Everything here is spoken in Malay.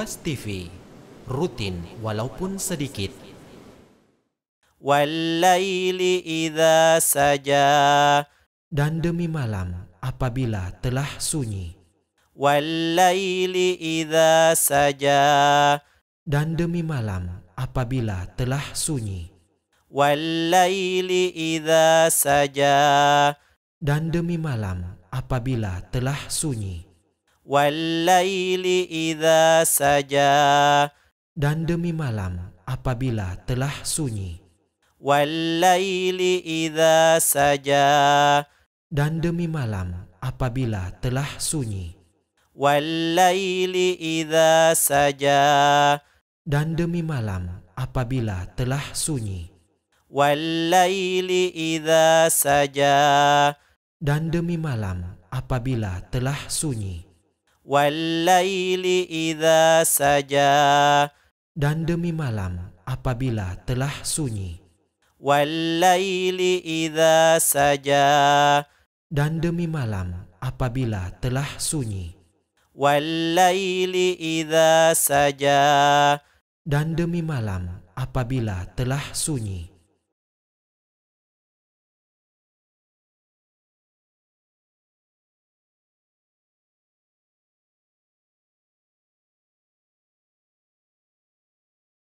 Buas TV rutin walaupun sedikit. Walaili idza saja dan demi malam apabila telah sunyi. Walaili idza saja dan demi malam apabila telah sunyi. Walaili idza saja dan demi malam apabila telah sunyi. Wallayli idha saja Dan demi malam apabila telah sunyi Wallayli idha saja Dan demi malam apabila telah sunyi Wallayli idha saja Dan demi malam apabila telah sunyi Wallayli idha saja Dan demi malam apabila telah sunyi Wallaili idza saja dan demi malam apabila telah sunyi Wallaili idza saja dan demi malam apabila telah sunyi Wallaili idza saja dan demi malam apabila telah sunyi